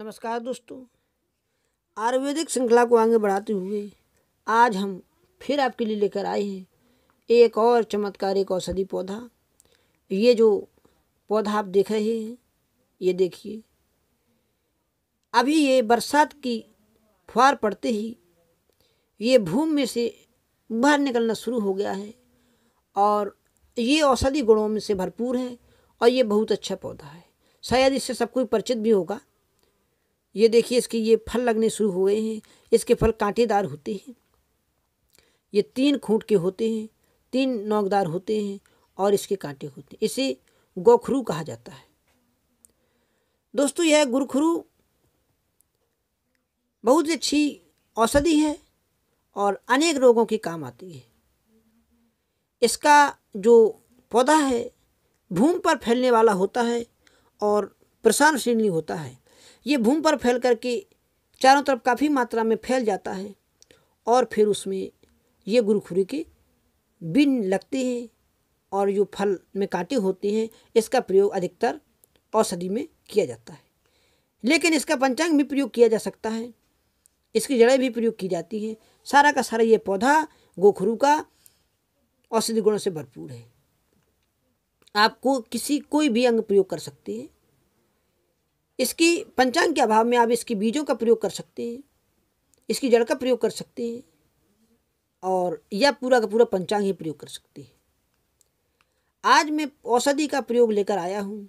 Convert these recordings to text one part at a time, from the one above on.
नमस्कार दोस्तों आयुर्वेदिक श्रृंखला को आगे बढ़ाते हुए आज हम फिर आपके लिए लेकर आए हैं एक और चमत्कारिक औषधि पौधा ये जो पौधा आप देख रहे हैं ये देखिए अभी ये बरसात की फुहार पड़ते ही ये भूमि में से बाहर निकलना शुरू हो गया है और ये औषधि गुणों में से भरपूर है और ये बहुत अच्छा पौधा है शायद इससे सब कोई परिचित भी होगा ये देखिए इसके ये फल लगने शुरू हुए हैं इसके फल कांटेदार होते हैं ये तीन खूंट के होते हैं तीन नोकदार होते हैं और इसके कांटे होते हैं इसे गोखरू कहा जाता है दोस्तों यह गुरखरू बहुत अच्छी औषधि है और अनेक रोगों के काम आती है इसका जो पौधा है भूमि पर फैलने वाला होता है और श्रेणी होता है ये भूमि पर फैल करके चारों तरफ काफ़ी मात्रा में फैल जाता है और फिर उसमें ये गुरुखुरी के बिन लगते हैं और जो फल में कांटे होते हैं इसका प्रयोग अधिकतर औषधि में किया जाता है लेकिन इसका पंचांग भी प्रयोग किया जा सकता है इसकी जड़ें भी प्रयोग की जाती हैं सारा का सारा ये पौधा गोखरू का औषधि गुणों से भरपूर है आपको किसी कोई भी अंग प्रयोग कर सकते हैं इसकी पंचांग के अभाव में आप इसके बीजों का प्रयोग कर सकते हैं इसकी जड़ का प्रयोग कर सकते हैं और यह पूरा का पूरा पंचांग ही प्रयोग कर सकते हैं आज मैं औषधि का प्रयोग लेकर आया हूँ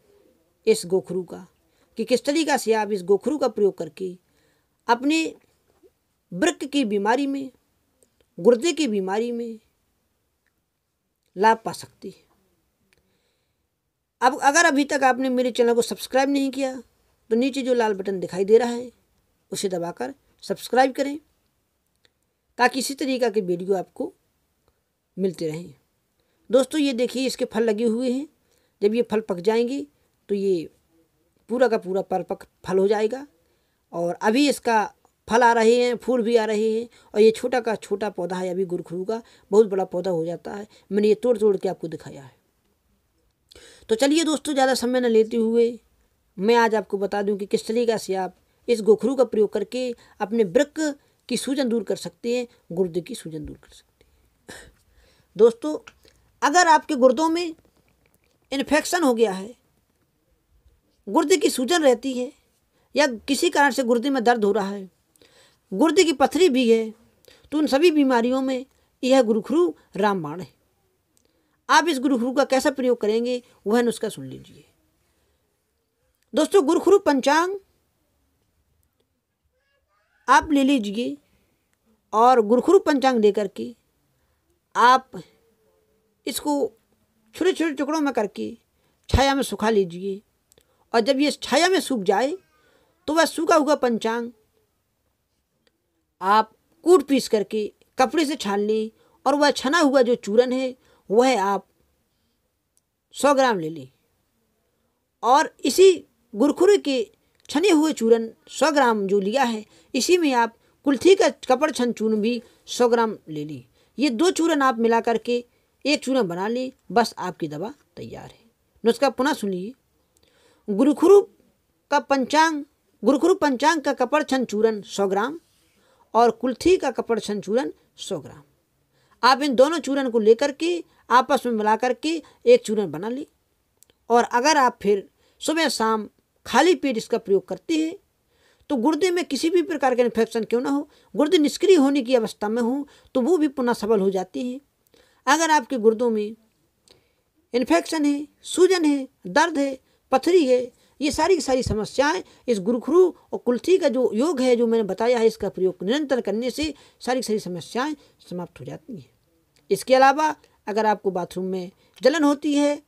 इस गोखरू का कि किस तरीका से आप इस गोखरू का प्रयोग करके अपने वृक की बीमारी में गुर्दे की बीमारी में लाभ पा सकती है अब अगर अभी तक आपने मेरे चैनल को सब्सक्राइब नहीं किया तो नीचे जो लाल बटन दिखाई दे रहा है उसे दबाकर सब्सक्राइब करें ताकि इसी तरीका के वीडियो आपको मिलते रहें दोस्तों ये देखिए इसके फल लगे हुए हैं जब ये फल पक जाएंगे तो ये पूरा का पूरा परपक फल हो जाएगा और अभी इसका फल आ रहे हैं फूल भी आ रहे हैं और ये छोटा का छोटा पौधा है अभी गुरखुरू का बहुत बड़ा पौधा हो जाता है मैंने ये तोड़ तोड़ के आपको दिखाया है तो चलिए दोस्तों ज़्यादा समय न लेते हुए मैं आज आपको बता दूं कि किस तरीके से आप इस गोखरू का प्रयोग करके अपने वृक की सूजन दूर कर सकते हैं गुर्दे की सूजन दूर कर सकते हैं दोस्तों अगर आपके गुर्दों में इन्फेक्शन हो गया है गुर्दे की सूजन रहती है या किसी कारण से गुर्दे में दर्द हो रहा है गुर्दे की पथरी भी है तो उन सभी बीमारियों में यह गुरुखरू रामबाण है आप इस गुरुखरू का कैसा प्रयोग करेंगे वह नुस्खा सुन लीजिए दोस्तों गुरुखुरु पंचांग आप ले लीजिए और गुरुखुरु पंचांग लेकर के आप इसको छोटे छोटे टुकड़ों में करके छाया में सुखा लीजिए और जब ये छाया में सूख जाए तो वह सूखा हुआ पंचांग आप कूट पीस करके कपड़े से छान लें और वह छना हुआ जो चूरन है वह आप सौ ग्राम ले लें और इसी गुरखुरे के छने हुए चूरन सौ ग्राम जो लिया है इसी में आप कुल्थी का कपड़ छन चूर्ण भी सौ ग्राम ले ली ये दो चूरन आप मिला करके एक चूरन बना ली बस आपकी दवा तैयार है नुस्खा पुनः सुनिए गुरखुरु का पंचांग गुरखुरु पंचांग का कपड़ छन चूरन सौ ग्राम और कुल्थी का कपड़ छन चूरन सौ ग्राम आप इन दोनों चूरन को लेकर के आपस में मिला करके एक चूरन बना ली और अगर आप फिर सुबह शाम खाली पेट इसका प्रयोग करते हैं तो गुर्दे में किसी भी प्रकार का इन्फेक्शन क्यों ना हो गुर्दे निष्क्रिय होने की अवस्था में हो तो वो भी पुनः सबल हो जाती हैं अगर आपके गुर्दों में इन्फेक्शन है सूजन है दर्द है पथरी है ये सारी की सारी समस्याएं इस गुरुखरू और कुल्थी का जो योग है जो मैंने बताया है इसका प्रयोग निरंतर करने से सारी की सारी समस्याएं समाप्त हो जाती हैं इसके अलावा अगर आपको बाथरूम में जलन होती है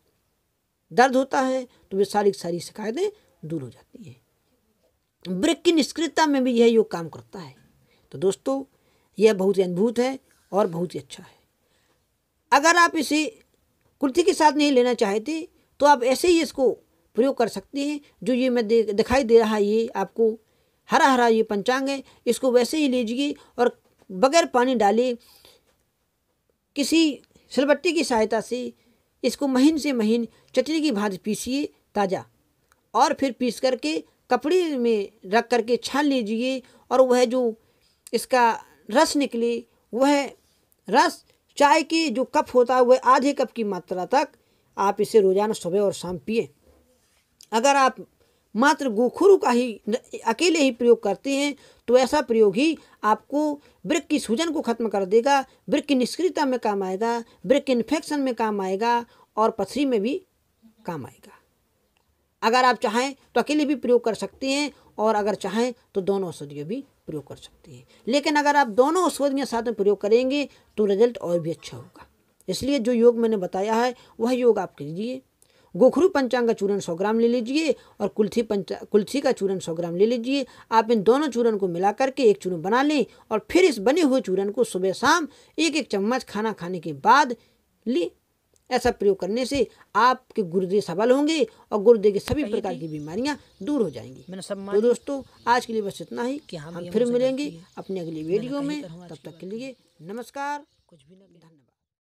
दर्द होता है तो वे सारी की सारी शिकायतें दूर हो जाती है ब्रेक की निष्क्रियता में भी यह योग काम करता है तो दोस्तों यह बहुत ही अद्भुत है और बहुत ही अच्छा है अगर आप इसे कुर्ती के साथ नहीं लेना चाहते तो आप ऐसे ही इसको प्रयोग कर सकते हैं जो ये मैं दे, दिखाई दे रहा है ये आपको हरा हरा ये पंचांग है इसको वैसे ही लीजिए और बगैर पानी डाले किसी सिलबट्टी की सहायता से इसको महीन से महीन चटनी की भाज पीसीए ताज़ा और फिर पीस करके कपड़े में रख करके छान लीजिए और वह जो इसका रस निकले वह रस चाय के जो कप होता है वह आधे कप की मात्रा तक आप इसे रोज़ाना सुबह और शाम पिए अगर आप मात्र गोखुरु का ही अकेले ही प्रयोग करते हैं तो ऐसा प्रयोग ही आपको ब्रिक की सूजन को ख़त्म कर देगा ब्रिक की निष्क्रियता में काम आएगा ब्रिक इन्फेक्शन में काम आएगा और पथरी में भी काम आएगा अगर आप चाहें तो अकेले भी प्रयोग कर सकते हैं और अगर चाहें तो दोनों औषधियों भी प्रयोग कर सकते हैं लेकिन अगर आप दोनों औषधियाँ साथ में प्रयोग करेंगे तो रिजल्ट और भी अच्छा होगा इसलिए जो योग मैंने बताया है वह योग आप कीजिए गोखरू पंचांग का चूर्ण सौ ग्राम ले लीजिए और कुल्थी पंचा कुल्थी का चूर्ण सौ ग्राम ले लीजिए आप इन दोनों चूर्ण को मिला करके एक चूर्ण बना लें और फिर इस बने हुए चूर्ण को सुबह शाम एक एक चम्मच खाना खाने के बाद लें ऐसा प्रयोग करने से आपके गुर्दे सबल होंगे और गुर्दे के सभी प्रकार की बीमारियाँ दूर हो जाएंगी तो दोस्तों आज के लिए बस इतना ही हम फिर मिलेंगे अपने अगले वीडियो में तब तो तक के लिए नमस्कार कुछ भी नहीं धन्यवाद